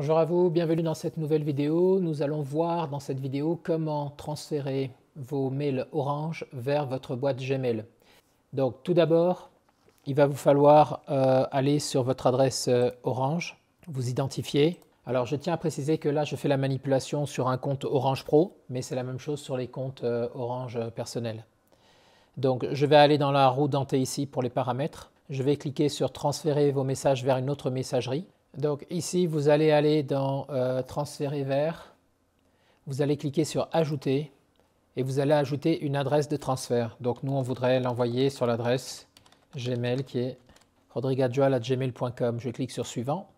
Bonjour à vous, bienvenue dans cette nouvelle vidéo. Nous allons voir dans cette vidéo comment transférer vos mails Orange vers votre boîte Gmail. Donc tout d'abord, il va vous falloir euh, aller sur votre adresse euh, Orange, vous identifier. Alors je tiens à préciser que là je fais la manipulation sur un compte Orange Pro, mais c'est la même chose sur les comptes euh, Orange personnels. Donc je vais aller dans la roue dentée ici pour les paramètres. Je vais cliquer sur transférer vos messages vers une autre messagerie. Donc ici, vous allez aller dans euh, Transférer vers, vous allez cliquer sur Ajouter et vous allez ajouter une adresse de transfert. Donc nous, on voudrait l'envoyer sur l'adresse Gmail qui est rodrigadjoal.gmail.com. Je clique sur Suivant.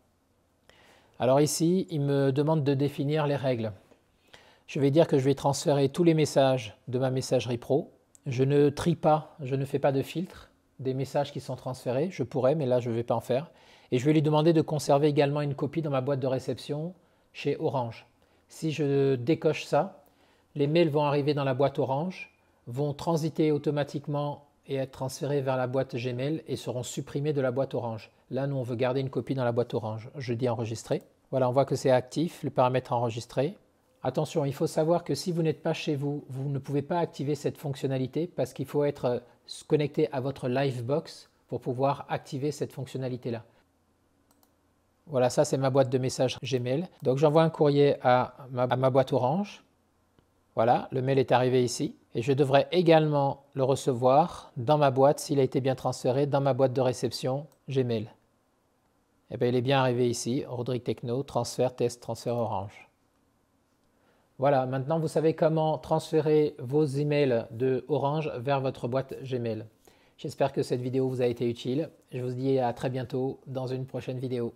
Alors ici, il me demande de définir les règles. Je vais dire que je vais transférer tous les messages de ma messagerie pro. Je ne trie pas, je ne fais pas de filtre des messages qui sont transférés. Je pourrais, mais là, je ne vais pas en faire. Et je vais lui demander de conserver également une copie dans ma boîte de réception chez Orange. Si je décoche ça, les mails vont arriver dans la boîte Orange, vont transiter automatiquement et être transférés vers la boîte Gmail et seront supprimés de la boîte Orange. Là, nous, on veut garder une copie dans la boîte Orange. Je dis enregistrer. Voilà, on voit que c'est actif, le paramètre enregistré. Attention, il faut savoir que si vous n'êtes pas chez vous, vous ne pouvez pas activer cette fonctionnalité parce qu'il faut être connecté à votre Livebox pour pouvoir activer cette fonctionnalité-là. Voilà, ça c'est ma boîte de messages Gmail. Donc j'envoie un courrier à ma, boîte orange. Voilà, le mail est arrivé ici. Et je devrais également le recevoir dans ma boîte, s'il a été bien transféré, dans ma boîte de réception Gmail. Et eh bien il est bien arrivé ici, Rodrigue Techno, transfert, test, transfert orange. Voilà, maintenant vous savez comment transférer vos emails de Orange vers votre boîte Gmail. J'espère que cette vidéo vous a été utile. Je vous dis à très bientôt dans une prochaine vidéo.